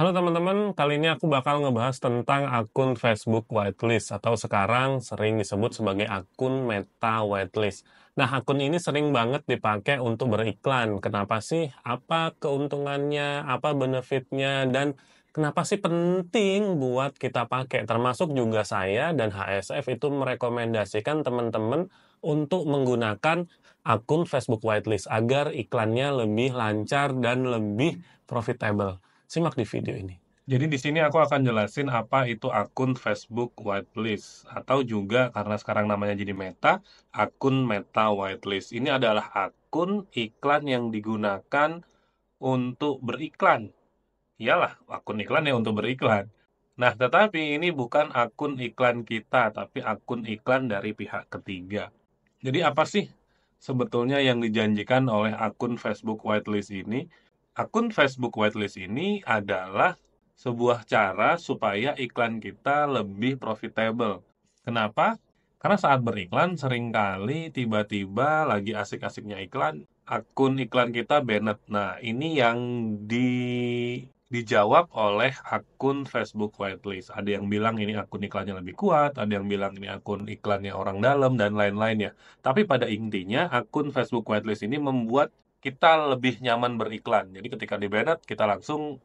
Halo teman-teman, kali ini aku bakal ngebahas tentang akun Facebook whitelist atau sekarang sering disebut sebagai akun meta whitelist. Nah, akun ini sering banget dipakai untuk beriklan. Kenapa sih? Apa keuntungannya? Apa benefitnya? Dan kenapa sih penting buat kita pakai? Termasuk juga saya dan HSF itu merekomendasikan teman-teman untuk menggunakan akun Facebook whitelist agar iklannya lebih lancar dan lebih profitable. Simak di video ini. Jadi di sini aku akan jelasin apa itu akun Facebook whitelist atau juga karena sekarang namanya jadi Meta, akun Meta whitelist. Ini adalah akun iklan yang digunakan untuk beriklan. Iyalah, akun iklan ya untuk beriklan. Nah, tetapi ini bukan akun iklan kita, tapi akun iklan dari pihak ketiga. Jadi apa sih sebetulnya yang dijanjikan oleh akun Facebook whitelist ini? akun Facebook whitelist ini adalah sebuah cara supaya iklan kita lebih profitable. Kenapa? Karena saat beriklan seringkali tiba-tiba lagi asik-asiknya iklan, akun iklan kita banned. Nah, ini yang di dijawab oleh akun Facebook whitelist. Ada yang bilang ini akun iklannya lebih kuat, ada yang bilang ini akun iklannya orang dalam, dan lain-lain ya. Tapi pada intinya, akun Facebook whitelist ini membuat kita lebih nyaman beriklan. Jadi ketika di banner kita langsung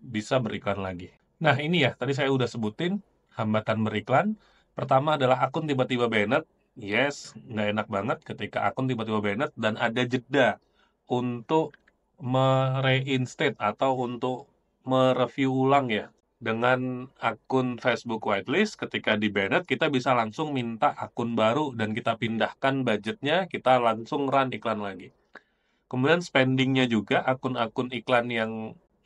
bisa beriklan lagi. Nah ini ya, tadi saya udah sebutin hambatan beriklan. Pertama adalah akun tiba-tiba banned, Yes, nggak enak banget ketika akun tiba-tiba banned dan ada jeda untuk mereinstate atau untuk mereview ulang ya dengan akun Facebook whitelist ketika di banned kita bisa langsung minta akun baru dan kita pindahkan budgetnya kita langsung run iklan lagi Kemudian spendingnya juga akun-akun iklan yang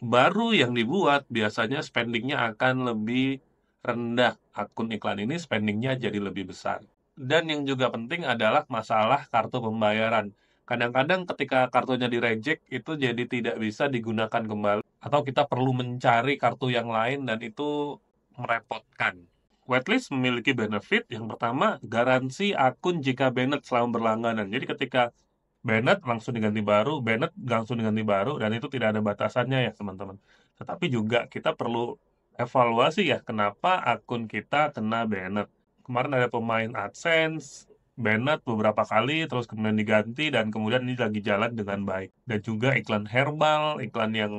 baru yang dibuat biasanya spendingnya akan lebih rendah. Akun iklan ini spendingnya jadi lebih besar. Dan yang juga penting adalah masalah kartu pembayaran. Kadang-kadang ketika kartunya di itu jadi tidak bisa digunakan kembali atau kita perlu mencari kartu yang lain dan itu merepotkan. Whitelist memiliki benefit yang pertama garansi akun jika banned selama berlangganan. Jadi ketika Bennett langsung diganti baru, Bennett langsung diganti baru, dan itu tidak ada batasannya ya teman-teman. Tetapi juga kita perlu evaluasi ya, kenapa akun kita kena Bennett. Kemarin ada pemain AdSense, Bennett beberapa kali, terus kemudian diganti, dan kemudian ini lagi jalan dengan baik. Dan juga iklan herbal, iklan yang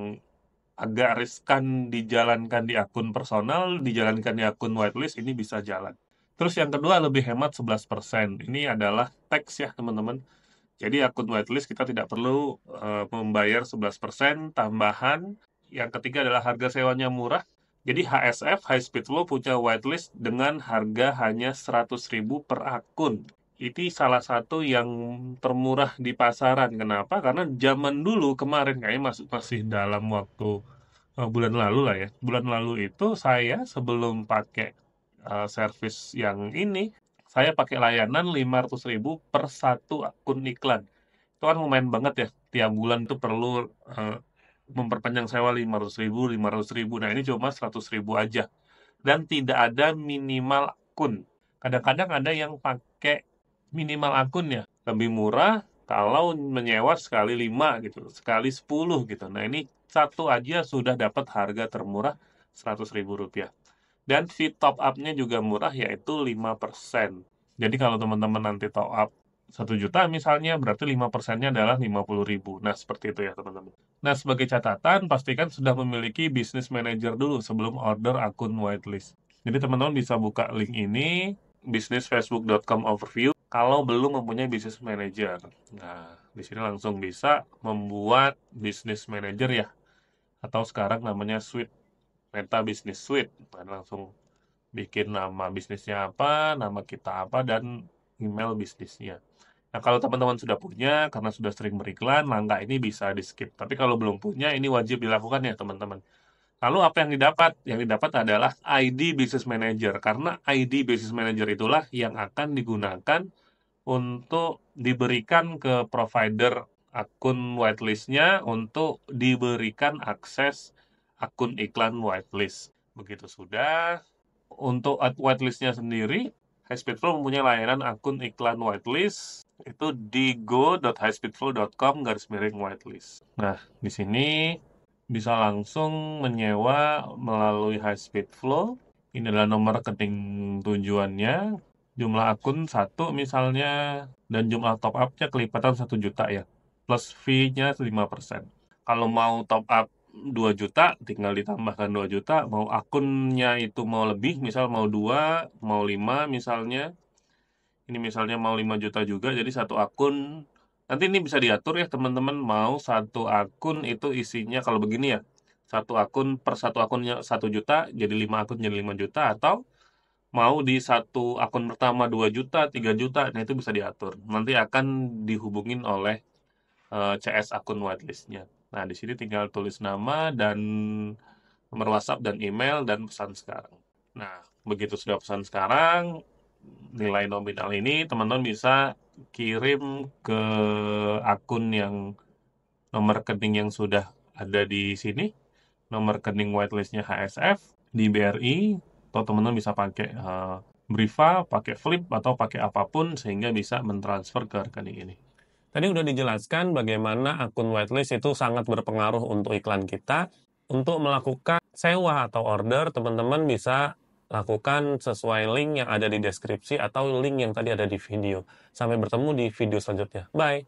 agak riskan dijalankan di akun personal, dijalankan di akun whitelist, ini bisa jalan. Terus yang kedua lebih hemat 11%. Ini adalah teks ya teman-teman jadi akun whitelist kita tidak perlu uh, membayar 11% tambahan. Yang ketiga adalah harga sewanya murah. Jadi HSF High Speed Flow punya whitelist dengan harga hanya 100.000 per akun. Itu salah satu yang termurah di pasaran. Kenapa? Karena zaman dulu kemarin kayaknya masih masih dalam waktu uh, bulan lalu lah ya. Bulan lalu itu saya sebelum pakai uh, service yang ini saya pakai layanan 500 ribu per satu akun iklan. Itu kan lumayan banget ya, tiap bulan tuh perlu uh, memperpanjang sewa 500 ribu, 500 ribu. Nah ini cuma 100 ribu aja. Dan tidak ada minimal akun. Kadang-kadang ada yang pakai minimal akun ya, lebih murah kalau menyewa sekali 5 gitu, sekali 10 gitu. Nah ini satu aja sudah dapat harga termurah 100 ribu rupiah. Dan fee top up-nya juga murah yaitu 5%. Jadi kalau teman-teman nanti top up 1 juta misalnya berarti 5%-nya adalah 50 ribu. Nah, seperti itu ya teman-teman. Nah, sebagai catatan, pastikan sudah memiliki business manager dulu sebelum order akun whitelist. Jadi teman-teman bisa buka link ini, bisnisfacebook.com overview, kalau belum mempunyai business manager. Nah, di sini langsung bisa membuat business manager ya, atau sekarang namanya suite Meta Business Suite kan langsung bikin nama bisnisnya apa, nama kita apa dan email bisnisnya. Nah, kalau teman-teman sudah punya, karena sudah sering beriklan, langkah ini bisa di-skip. Tapi kalau belum punya, ini wajib dilakukan ya, teman-teman. Lalu apa yang didapat? Yang didapat adalah ID Business Manager. Karena ID Business Manager itulah yang akan digunakan untuk diberikan ke provider akun whitelistnya untuk diberikan akses akun iklan whitelist. Begitu sudah, untuk whitelistnya sendiri, Highspeed Flow mempunyai layanan akun iklan whitelist itu di go.highspeedflow.com garis miring whitelist. Nah, di sini bisa langsung menyewa melalui Highspeed Flow. Ini adalah nomor rekening tujuannya, jumlah akun satu misalnya, dan jumlah top up-nya kelipatan 1 juta ya, plus fee-nya 5%. Kalau mau top up 2 juta tinggal ditambahkan 2 juta mau akunnya itu mau lebih misal mau 2 mau 5 misalnya ini misalnya mau 5 juta juga jadi satu akun nanti ini bisa diatur ya teman-teman mau satu akun itu isinya kalau begini ya satu akun per satu akunnya satu juta jadi 5 akun jadi 5 juta atau mau di satu akun pertama 2 juta 3 juta nah itu bisa diatur nanti akan dihubungin oleh eh, CS akun whitelistnya Nah, di sini tinggal tulis nama dan nomor WhatsApp dan email dan pesan sekarang. Nah, begitu sudah pesan sekarang, nilai nominal ini teman-teman bisa kirim ke akun yang nomor rekening yang sudah ada di sini, nomor rekening whitelistnya HSF di BRI, atau teman-teman bisa pakai uh, Briva, pakai Flip, atau pakai apapun sehingga bisa mentransfer ke rekening ini. Tadi udah dijelaskan bagaimana akun whitelist itu sangat berpengaruh untuk iklan kita. Untuk melakukan sewa atau order, teman-teman bisa lakukan sesuai link yang ada di deskripsi atau link yang tadi ada di video. Sampai bertemu di video selanjutnya. Bye!